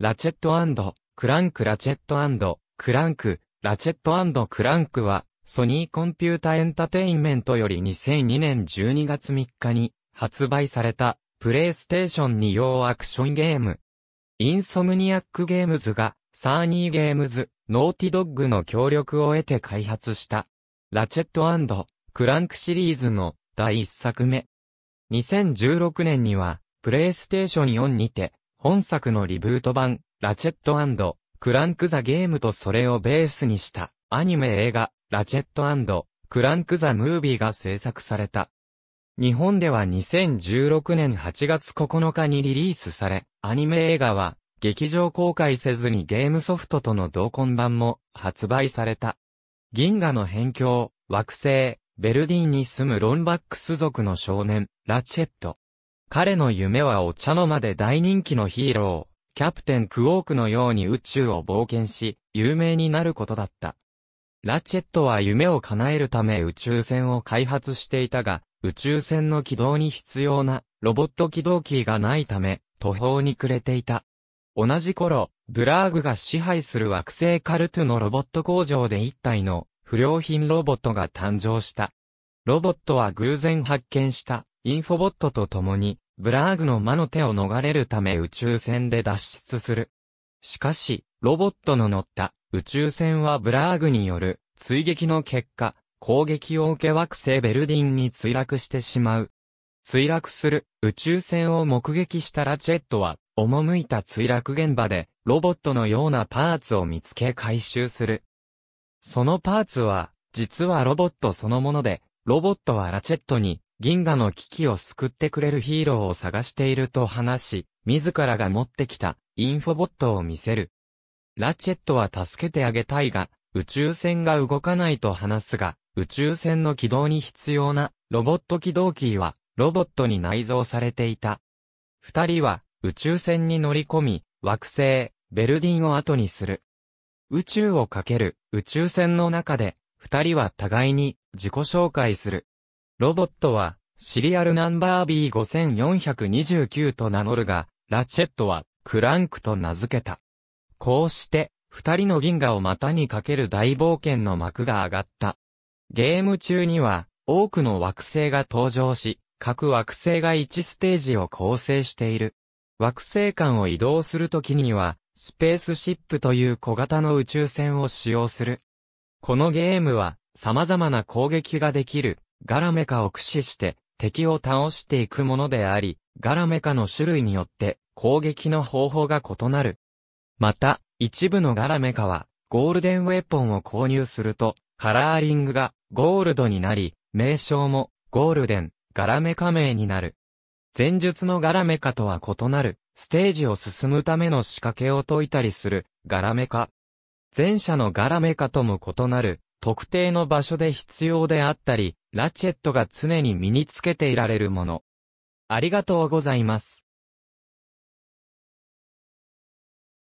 ラチェットクランクラチェットクランク、ラチェットクランクは、ソニーコンピュータエンタテインメントより2002年12月3日に発売された、プレイステーション2用アクションゲーム。インソムニアックゲームズが、サーニーゲームズ、ノーティドッグの協力を得て開発した、ラチェットクランクシリーズの第1作目。2016年には、プレイステーション4にて、本作のリブート版、ラチェットクランクザゲームとそれをベースにしたアニメ映画、ラチェットクランクザムービーが制作された。日本では2016年8月9日にリリースされ、アニメ映画は劇場公開せずにゲームソフトとの同梱版も発売された。銀河の辺境、惑星、ベルディンに住むロンバックス族の少年、ラチェット。彼の夢はお茶の間で大人気のヒーロー、キャプテンクォークのように宇宙を冒険し、有名になることだった。ラチェットは夢を叶えるため宇宙船を開発していたが、宇宙船の軌道に必要なロボット軌動キーがないため、途方に暮れていた。同じ頃、ブラーグが支配する惑星カルトゥのロボット工場で一体の不良品ロボットが誕生した。ロボットは偶然発見したインフォボットと共に、ブラーグの魔の手を逃れるため宇宙船で脱出する。しかし、ロボットの乗った宇宙船はブラーグによる追撃の結果、攻撃を受け惑星ベルディンに墜落してしまう。墜落する宇宙船を目撃したラチェットは、赴いた墜落現場で、ロボットのようなパーツを見つけ回収する。そのパーツは、実はロボットそのもので、ロボットはラチェットに銀河の危機を救ってくれるヒーローを探していると話し、自らが持ってきたインフォボットを見せる。ラチェットは助けてあげたいが、宇宙船が動かないと話すが、宇宙船の軌道に必要なロボット軌動キーはロボットに内蔵されていた。二人は宇宙船に乗り込み、惑星、ベルディンを後にする。宇宙をかける宇宙船の中で、二人は互いに自己紹介する。ロボットはシリアルナンバー B5429 と名乗るが、ラチェットは、クランクと名付けた。こうして、二人の銀河を股にかける大冒険の幕が上がった。ゲーム中には、多くの惑星が登場し、各惑星が1ステージを構成している。惑星間を移動するときには、スペースシップという小型の宇宙船を使用する。このゲームは、様々な攻撃ができる、ガラメカを駆使して、敵を倒していくものであり、ガラメカの種類によって攻撃の方法が異なる。また、一部のガラメカは、ゴールデンウェポンを購入すると、カラーリングがゴールドになり、名称もゴールデン、ガラメカ名になる。前述のガラメカとは異なる、ステージを進むための仕掛けを解いたりする、ガラメカ。前者のガラメカとも異なる、特定の場所で必要であったり、ラチェットが常に身につけていられるもの。ありがとうございます。